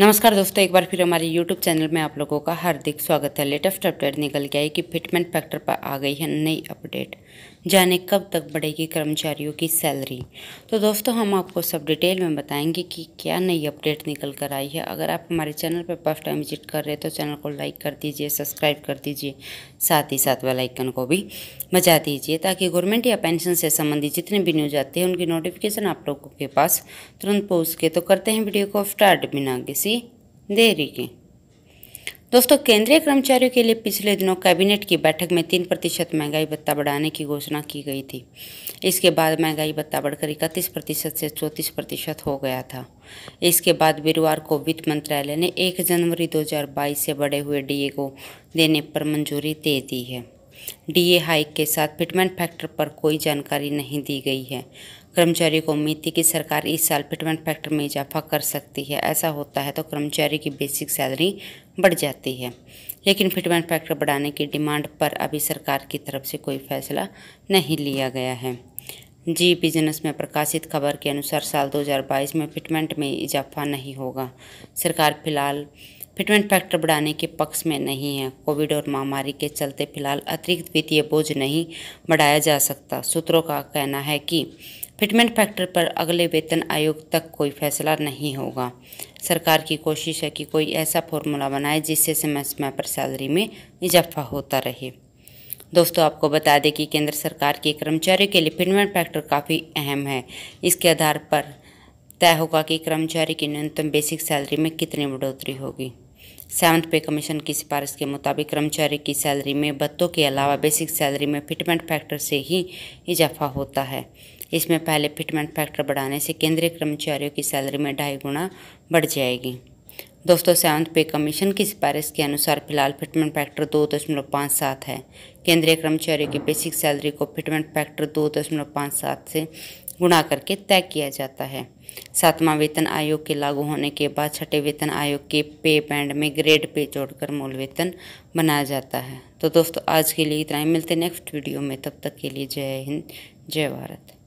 नमस्कार दोस्तों एक बार फिर हमारे YouTube चैनल में आप लोगों का हार्दिक स्वागत है लेटेस्ट अपडेट निकल गया है कि फिटमेंट फैक्टर पर आ गई है नई अपडेट जाने कब तक बढ़ेगी कर्मचारियों की सैलरी तो दोस्तों हम आपको सब डिटेल में बताएंगे कि क्या नई अपडेट निकल कर आई है अगर आप हमारे चैनल पर फर्स्ट टाइम विजिट कर रहे हैं तो चैनल को लाइक कर दीजिए सब्सक्राइब कर दीजिए साथ ही साथ वेलाइकन आइकन को भी बजा दीजिए ताकि गवर्नमेंट या पेंशन से संबंधित जितने भी न्यूज आते हैं उनकी नोटिफिकेशन आप लोगों के पास तुरंत पहुँच के तो करते हैं वीडियो को स्टार्ट बिना किसी देरी के दोस्तों केंद्रीय कर्मचारियों के लिए पिछले दिनों कैबिनेट की बैठक में तीन प्रतिशत महंगाई भत्ता बढ़ाने की घोषणा की गई थी इसके बाद महंगाई भत्ता बढ़कर इकतीस प्रतिशत से चौंतीस प्रतिशत हो गया था इसके बाद वीरवार को वित्त मंत्रालय ने 1 जनवरी 2022 से बढ़े हुए डीए को देने पर मंजूरी दे दी है डीए हाइक के साथ फिटमेंट फैक्टर पर कोई जानकारी नहीं दी गई है कर्मचारी को उम्मीद थी कि सरकार इस साल फिटमेंट फैक्टर में इजाफा कर सकती है ऐसा होता है तो कर्मचारी की बेसिक सैलरी बढ़ जाती है लेकिन फिटमेंट फैक्टर बढ़ाने की डिमांड पर अभी सरकार की तरफ से कोई फैसला नहीं लिया गया है जी बिजनेस में प्रकाशित खबर के अनुसार साल 2022 में फिटमेंट में इजाफा नहीं होगा सरकार फिलहाल फिटमेंट फैक्टर बढ़ाने के पक्ष में नहीं है कोविड और महामारी के चलते फिलहाल अतिरिक्त वित्तीय बोझ नहीं बढ़ाया जा सकता सूत्रों का कहना है कि फिटमेंट फैक्टर पर अगले वेतन आयोग तक कोई फैसला नहीं होगा सरकार की कोशिश है कि कोई ऐसा फॉर्मूला बनाए जिससे समय समय पर सैलरी में इजाफा होता रहे दोस्तों आपको बता दें कि केंद्र सरकार के कर्मचारियों के लिए फिटमेंट फैक्टर काफ़ी अहम है इसके आधार पर तय होगा कि कर्मचारी की न्यूनतम बेसिक सैलरी में कितनी बढ़ोतरी होगी सेवन्थ पे कमीशन की सिफारिश के मुताबिक कर्मचारी की सैलरी में बत्तों के अलावा बेसिक सैलरी में फिटमेंट फैक्टर से ही इजाफा होता है इसमें पहले फिटमेंट फैक्टर बढ़ाने से केंद्रीय कर्मचारियों की सैलरी में ढाई गुना बढ़ जाएगी दोस्तों सेवंथ पे कमीशन की सिफारिश के अनुसार फिलहाल फिटमेंट फैक्टर दो दशमलव पाँच सात है केंद्रीय कर्मचारियों की बेसिक सैलरी को फिटमेंट फैक्टर दो दशमलव पाँच सात से गुणा करके तय किया जाता है सातवां वेतन आयोग के लागू होने के बाद छठे वेतन आयोग के पे बैंड में ग्रेड पे जोड़कर मूल वेतन बनाया जाता है तो दोस्तों आज के लिए इतना ही मिलते नेक्स्ट वीडियो में तब तक के लिए जय हिंद जय भारत